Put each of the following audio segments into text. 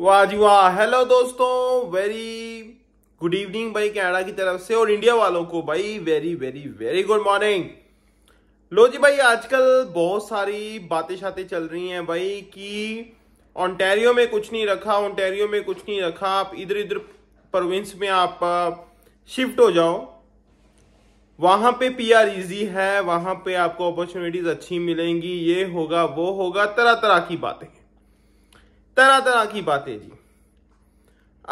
वाह जी वाह हेलो दोस्तों वेरी गुड इवनिंग भाई कनाडा की तरफ से और इंडिया वालों को भाई very very very good morning लो जी भाई आजकल बहुत सारी बातें शातें चल रही हैं भाई कि ऑनटेरियो में कुछ नहीं रखा ऑनटेरियो में कुछ नहीं रखा आप इधर इधर प्रोविंस में आप शिफ्ट हो जाओ वहां पे पीआर इजी है वहाँ पे आपको अपॉर्चुनिटीज़ अच्छी मिलेंगी ये होगा वो होगा तरह तरह की बातें तरह तरह की बातें जी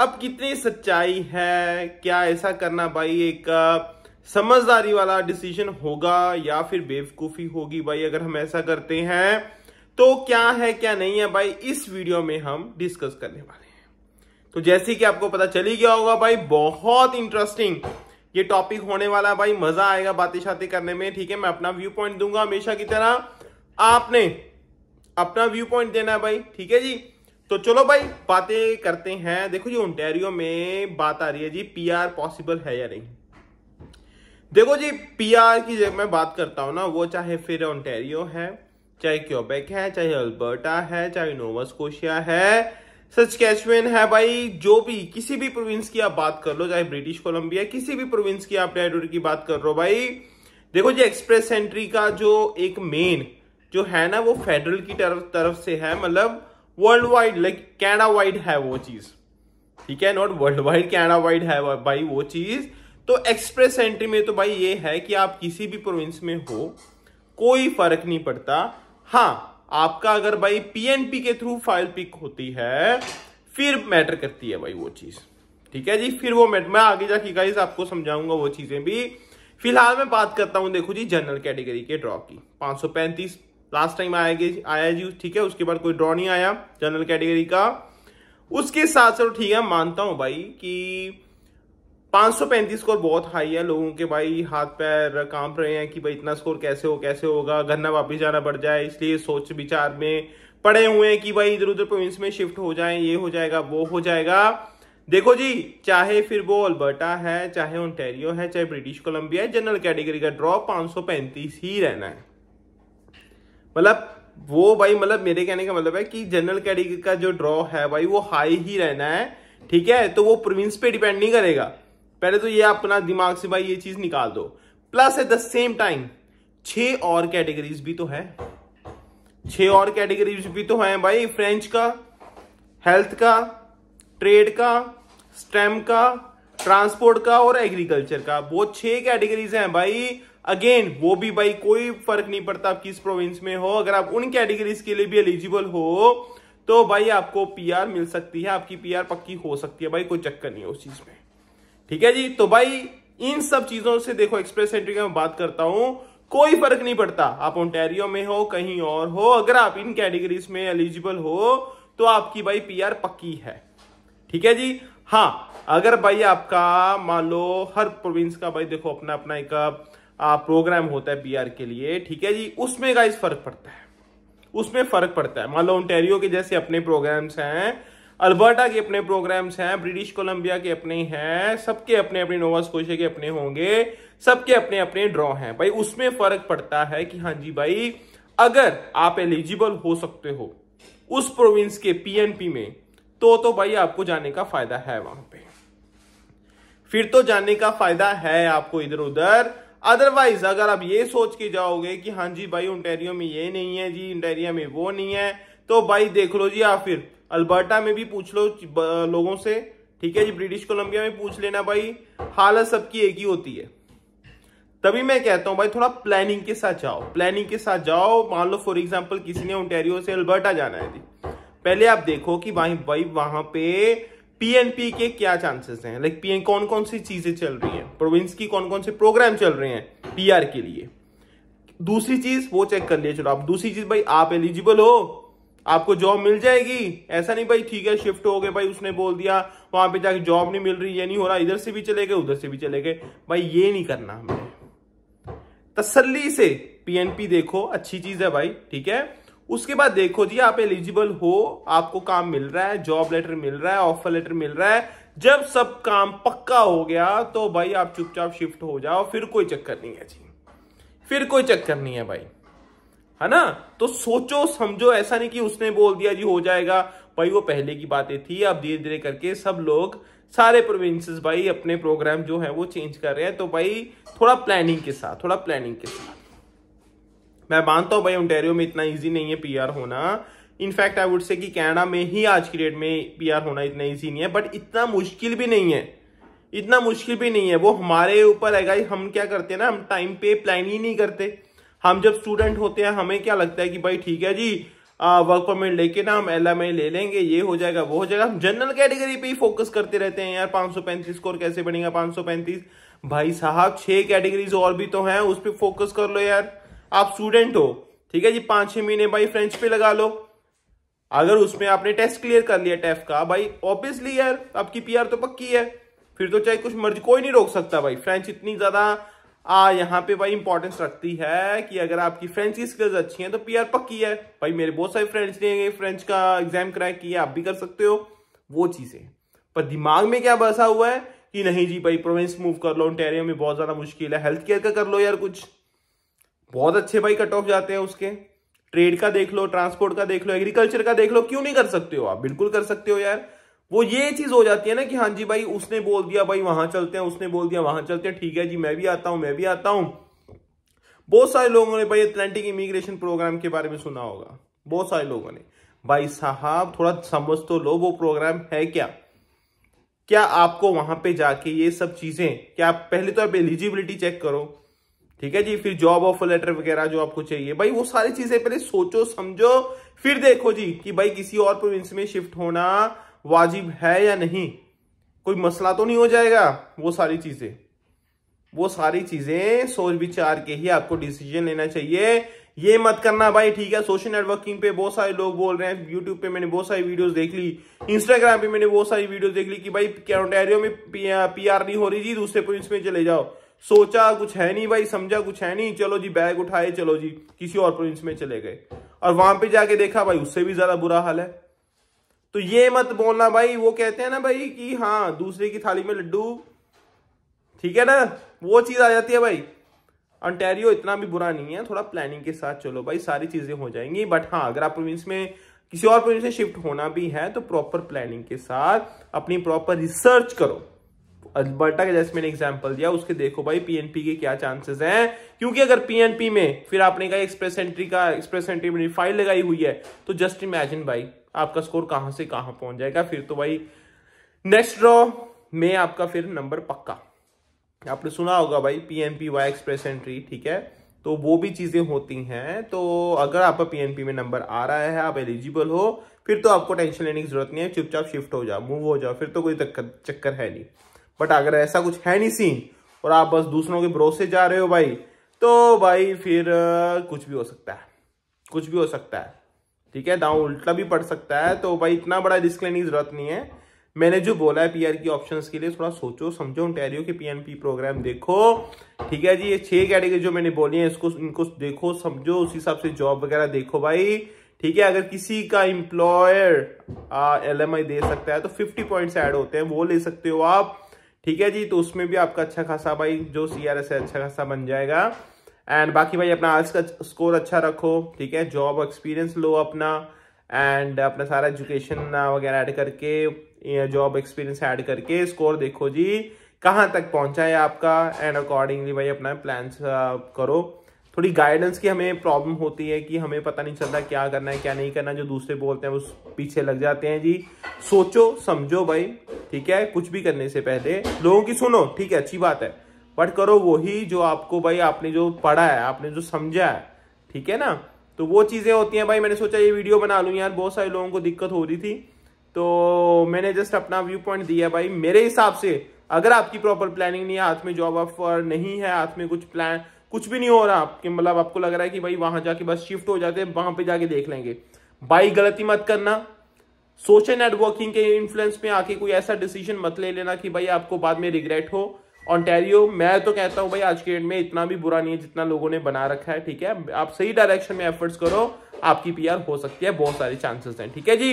अब कितनी सच्चाई है क्या ऐसा करना भाई एक समझदारी वाला डिसीजन होगा या फिर बेवकूफ़ी होगी भाई अगर हम ऐसा करते हैं तो क्या है क्या नहीं है भाई इस वीडियो में हम डिस्कस करने वाले हैं तो जैसे कि आपको पता चली गया होगा भाई बहुत इंटरेस्टिंग ये टॉपिक होने वाला है भाई मजा आएगा बातें शाते करने में ठीक है मैं अपना व्यू पॉइंट दूंगा हमेशा की तरह आपने अपना व्यू पॉइंट देना भाई ठीक है जी तो चलो भाई बातें करते हैं देखो जी ओंटेरियो में बात आ रही है जी पीआर पॉसिबल है या नहीं देखो जी पीआर की जब मैं बात करता हूं ना वो चाहे फिर ओंटेरियो है चाहे क्योबेक है चाहे अल्बर्टा है चाहे नोवा स्कोशिया है सच सचकैचमेन है भाई जो भी किसी भी प्रोविंस की आप बात कर लो चाहे ब्रिटिश कोलंबिया किसी भी प्रोविंस की आप टेरिटोरी की बात कर लो भाई देखो जी एक्सप्रेस एंट्री का जो एक मेन जो है ना वो फेडरल की तरफ तरफ से है मतलब world wide like Canada wide है वो चीज ठीक है not world wide Canada wide है भाई वो चीज तो एक्सप्रेस एंट्री में तो भाई ये है कि आप किसी भी प्रोविंस में हो कोई फर्क नहीं पड़ता हाँ आपका अगर भाई पीएनपी के थ्रू फाइल पिक होती है फिर मैटर करती है भाई वो चीज ठीक है जी फिर वो मैटर मैं आगे जाके गाइस आपको समझाऊंगा वो चीजें भी फिलहाल मैं बात करता हूं देखो जी जनरल कैटेगरी के ड्रॉ की पांच सौ पैंतीस लास्ट टाइम आया आया जी ठीक है उसके बाद कोई ड्रॉ नहीं आया जनरल कैटेगरी का उसके साथ चलो तो ठीक है मानता हूं भाई कि 535 स्कोर बहुत हाई है लोगों के भाई हाथ पैर कांप रहे हैं कि भाई इतना स्कोर कैसे हो कैसे होगा घर वापिस जाना पड़ जाए इसलिए सोच विचार में पड़े हुए हैं कि भाई इधर उधर प्रोविंस में शिफ्ट हो जाए ये हो जाएगा वो हो जाएगा देखो जी चाहे फिर वो अल्बर्टा है चाहे ओंटेरियो है चाहे ब्रिटिश कोलंबिया है जनरल कैटेगरी का ड्रॉ 535 ही रहना है मतलब वो भाई मतलब मेरे कहने का मतलब है कि जनरल कैटेगरी का जो ड्रॉ है भाई वो हाई ही रहना है ठीक है तो वो प्रोविंस पे डिपेंड नहीं करेगा पहले तो ये अपना दिमाग से भाई ये चीज निकाल दो plus at the same time छह और कैटेगरीज भी तो है छह और कैटेगरीज भी तो हैं भाई फ्रेंच का हेल्थ का ट्रेड का स्टेम का ट्रांसपोर्ट का और एग्रीकल्चर का वो छह कैटेगरीज हैं भाई अगेन वो भी भाई कोई फर्क नहीं पड़ता आप किस प्रोविंस में हो अगर आप उन कैटेगरीज के लिए भी एलिजिबल हो तो भाई आपको पीआर मिल सकती है आपकी पीआर पक्की हो सकती है भाई कोई चक्कर नहीं है उस चीज में ठीक है जी तो भाई इन सब चीजों से देखो एक्सप्रेस एंट्री का मैं बात करता हूं कोई फर्क नहीं पड़ता आप ओंटेरियो में हो कहीं और हो अगर आप इन कैटेगरीज में एलिजिबल हो तो आपकी भाई पीआर पक्की है ठीक है जी हाँ अगर भाई आपका मान लो हर प्रोविंस का भाई देखो अपना अपना एक प्रोग्राम होता है बीआर के लिए ठीक है जी उसमें गाइस फर्क पड़ता है उसमें फर्क पड़ता है मान लो ओंटेरियो के जैसे अपने प्रोग्राम्स हैं अल्बर्टा के अपने प्रोग्राम्स हैं ब्रिटिश कोलंबिया के अपने हैं सबके अपने अपने नोवा स्कोशे के अपने होंगे सबके अपने अपने ड्रॉ हैं भाई उसमें फर्क पड़ता है कि हाँ जी भाई अगर आप एलिजिबल हो सकते हो उस प्रोविंस के पीएनपी में तो तो भाई आपको जाने का फायदा है वहां पे फिर तो जाने का फायदा है आपको इधर उधर अदरवाइज अगर आप ये सोच के जाओगे कि हाँ जी भाई ओंटेरियो में ये नहीं है जी ओंटेरियो में वो नहीं है तो भाई देख लो जी आप फिर अल्बर्टा में भी पूछ लो लोगों से ठीक है जी ब्रिटिश कोलंबिया में पूछ लेना भाई हालत सबकी एक ही होती है तभी मैं कहता हूं भाई थोड़ा प्लानिंग के साथ जाओ प्लानिंग के साथ जाओ मान लो फॉर एग्जाम्पल किसी ने ओंटेरियो से अल्बर्टा जाना है जी पहले आप देखो कि भाई भाई वहां पे पीएनपी के क्या चांसेस हैं लाइक पीएन कौन कौन सी चीजें चल रही हैं प्रोविंस की कौन कौन से प्रोग्राम चल रहे हैं पीआर के लिए दूसरी चीज वो चेक कर लिए चलो आप दूसरी चीज भाई आप एलिजिबल हो आपको जॉब मिल जाएगी ऐसा नहीं भाई ठीक है शिफ्ट हो गए भाई उसने बोल दिया वहां पे जाके जॉब नहीं मिल रही ये नहीं हो रहा इधर से भी चले गए उधर से भी चले गए भाई ये नहीं करना हमें तसल्ली से पीएनपी देखो अच्छी चीज है भाई ठीक है उसके बाद देखो जी आप एलिजिबल हो आपको काम मिल रहा है जॉब लेटर मिल रहा है ऑफर लेटर मिल रहा है जब सब काम पक्का हो गया तो भाई आप चुपचाप शिफ्ट हो जाओ फिर कोई चक्कर नहीं है जी फिर कोई चक्कर नहीं है भाई है ना तो सोचो समझो ऐसा नहीं कि उसने बोल दिया जी हो जाएगा भाई वो पहले की बातें थी अब धीरे धीरे करके सब लोग सारे प्रोविंस भाई अपने प्रोग्राम जो है वो चेंज कर रहे हैं तो भाई थोड़ा प्लानिंग के साथ थोड़ा प्लानिंग के साथ मैं मानता हूँ भाई ओंटेरियो में इतना ईजी नहीं है पीआर होना इनफैक्ट आई वुड से कि कनाडा में ही आज की डेट में पीआर होना इतना ईजी नहीं है बट इतना मुश्किल भी नहीं है इतना मुश्किल भी नहीं है वो हमारे ऊपर है हम क्या करते हैं ना हम टाइम पे प्लान ही नहीं करते हम जब स्टूडेंट होते हैं हमें क्या लगता है कि भाई ठीक है जी वर्क परमिट लेके ना हम एल ले लेंगे ये हो जाएगा वो हो जाएगा हम जनरल कैटेगरी पे ही फोकस करते रहते हैं यार पाँच स्कोर कैसे बनेगा पाँच भाई साहब छह कैटेगरीज और भी तो हैं उस पर फोकस कर लो यार आप स्टूडेंट हो ठीक है जी पांच छह महीने भाई फ्रेंच पे लगा लो अगर उसमें आपने टेस्ट क्लियर कर लिया टेफ का भाई ऑब्वियसली यार आपकी पीआर तो पक्की है फिर तो चाहे कुछ मर्जी कोई नहीं रोक सकता भाई फ्रेंच इतनी ज़्यादा आ यहाँ पे भाई इंपॉर्टेंस रखती है कि अगर आपकी फ्रेंच की स्किल्स अच्छी हैं तो पीआर पक्की है भाई मेरे बहुत सारे फ्रेंड्स ने फ्रेंच का एग्जाम क्रैक किया आप भी कर सकते हो वो चीज़ें पर दिमाग में क्या बसा हुआ है कि नहीं जी भाई प्रोविंस मूव कर लो ऑन्टेरियो में बहुत ज़्यादा मुश्किल है हेल्थ केयर का कर लो यार कुछ बहुत अच्छे भाई कट ऑफ जाते हैं उसके ट्रेड का देख लो ट्रांसपोर्ट का देख लो एग्रीकल्चर का देख लो क्यों नहीं कर सकते हो आप बिल्कुल कर सकते हो यार वो ये चीज हो जाती है ना कि हाँ जी भाई उसने बोल दिया भाई वहां चलते हैं उसने बोल दिया वहां चलते हैं ठीक है जी मैं भी आता हूं मैं भी आता हूं बहुत सारे लोगों ने भाई अटलांटिक इमिग्रेशन प्रोग्राम के बारे में सुना होगा बहुत सारे लोगों ने भाई साहब थोड़ा समझ तो लो वो प्रोग्राम है क्या क्या आपको वहां पे जाके ये सब चीजें क्या आप पहले तो आप एलिजिबिलिटी चेक करो ठीक है जी फिर जॉब ऑफर लेटर वगैरह जो आपको चाहिए भाई वो सारी चीजें पहले सोचो समझो फिर देखो जी कि भाई किसी और प्रोविंस में शिफ्ट होना वाजिब है या नहीं कोई मसला तो नहीं हो जाएगा वो सारी चीजें वो सारी चीजें सोच विचार के ही आपको डिसीजन लेना चाहिए ये मत करना भाई ठीक है सोशल नेटवर्किंग पे बहुत सारे लोग बोल रहे हैं यूट्यूब पे मैंने बहुत सारी वीडियोस देख ली इंस्टाग्राम पे मैंने बहुत सारी वीडियोस देख ली कि भाई ओंटेरियो में आर नहीं हो रही जी दूसरे प्रोविंस में चले जाओ सोचा कुछ है नहीं भाई समझा कुछ है नहीं चलो जी बैग उठाए चलो जी किसी और प्रोविंस में चले गए और वहां पे जाके देखा भाई उससे भी ज्यादा बुरा हाल है तो ये मत बोलना भाई वो कहते हैं ना भाई कि हाँ दूसरे की थाली में लड्डू ठीक है ना वो चीज आ जाती है भाई अंटेरियो इतना भी बुरा नहीं है थोड़ा प्लानिंग के साथ चलो भाई सारी चीजें हो जाएंगी बट हाँ अगर आप प्रोविंस में किसी और प्रोविंस में शिफ्ट होना भी है तो प्रॉपर प्लानिंग के साथ अपनी प्रॉपर रिसर्च करो अल्बर्टा के जैसे मैंने एग्जाम्पल दिया उसके देखो भाई पीएनपी के क्या चांसेस हैं क्योंकि अगर पीएनपी में फिर आपने कहा एक्सप्रेस एंट्री का एक्सप्रेस एंट्री में फाइल लगाई हुई है तो जस्ट इमेजिन भाई आपका स्कोर कहां से कहां पहुंच जाएगा फिर तो भाई नेक्स्ट ड्रॉ में आपका फिर नंबर पक्का आपने सुना होगा भाई पीएनपी वाई एक्सप्रेस एंट्री ठीक है तो वो भी चीज़ें होती हैं तो अगर आपका पीएनपी में नंबर आ रहा है आप एलिजिबल हो फिर तो आपको टेंशन लेने की जरूरत नहीं है चुपचाप शिफ्ट हो जाओ मूव हो जाओ फिर तो कोई चक्कर है नहीं बट अगर ऐसा कुछ है नहीं सीन और आप बस दूसरों के भरोसे जा रहे हो भाई तो भाई फिर कुछ भी हो सकता है कुछ भी हो सकता है ठीक है दाव उल्टा भी पड़ सकता है तो भाई इतना बड़ा रिस्क लेने की जरूरत नहीं है मैंने जो बोला है पीआर की ऑप्शंस के लिए थोड़ा सोचो समझो टेरियो के पीएनपी प्रोग्राम देखो ठीक है जी ये छह कैटेगरी जो मैंने बोली है इसको इनको देखो समझो उस हिसाब से जॉब वगैरह देखो भाई ठीक है अगर किसी का इम्प्लॉयर एल दे सकता है तो फिफ्टी पॉइंट्स ऐड होते हैं वो ले सकते हो आप ठीक है जी तो उसमें भी आपका अच्छा खासा भाई जो सी आर एस है अच्छा खासा बन जाएगा एंड बाकी भाई अपना आज का स्कोर अच्छा रखो ठीक है जॉब एक्सपीरियंस लो अपना एंड अपना सारा एजुकेशन वगैरह ऐड करके जॉब एक्सपीरियंस ऐड करके स्कोर देखो जी कहाँ तक पहुँचा है आपका एंड अकॉर्डिंगली भाई अपना प्लान्स करो थोड़ी गाइडेंस की हमें प्रॉब्लम होती है कि हमें पता नहीं चलता क्या करना है क्या नहीं करना जो दूसरे बोलते हैं वो पीछे लग जाते हैं जी सोचो समझो भाई ठीक है कुछ भी करने से पहले लोगों की सुनो ठीक है अच्छी बात है बट करो वही जो आपको भाई आपने जो पढ़ा है आपने जो समझा है ठीक है ना तो वो चीज़ें होती हैं भाई मैंने सोचा ये वीडियो बना लूँ यार बहुत सारे लोगों को दिक्कत हो रही थी तो मैंने जस्ट अपना व्यू पॉइंट दिया भाई मेरे हिसाब से अगर आपकी प्रॉपर प्लानिंग नहीं है हाथ में जॉब ऑफर नहीं है हाथ में कुछ प्लान कुछ भी नहीं हो रहा आपके मतलब आपको लग रहा है कि भाई वहां जाके बस शिफ्ट हो जाते हैं वहां पे जाके देख लेंगे बाई गलती मत करना सोशल नेटवर्किंग के इन्फ्लुएंस में आके कोई ऐसा डिसीजन मत ले लेना कि भाई आपको बाद में रिग्रेट हो ऑनटेरियो मैं तो कहता हूं भाई आज के डेट में इतना भी बुरा नहीं है जितना लोगों ने बना रखा है ठीक है आप सही डायरेक्शन में एफर्ट्स करो आपकी पीआर हो सकती है बहुत सारे चांसेस हैं ठीक है जी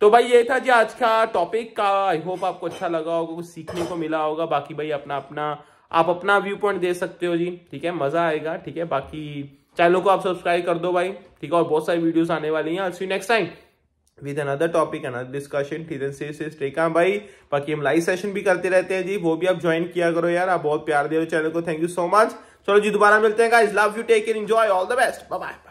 तो भाई ये था जी आज का टॉपिक का आई होप आपको अच्छा लगा होगा कुछ सीखने को मिला होगा बाकी भाई अपना अपना आप अपना व्यू पॉइंट दे सकते हो जी ठीक है मजा आएगा ठीक है बाकी चैनल को आप सब्सक्राइब कर दो भाई ठीक है और बहुत सारी वीडियोस आने वाली हैं see next time with another topic another discussion ठीक है भाई बाकी हम लाइव सेशन भी करते रहते हैं जी वो भी आप ज्वाइन किया करो यार आप बहुत प्यार दे रहे हो चैनल को थैंक यू सो मच चलो जी दोबारा मिलते हैं guys love you take enjoy all the best bye bye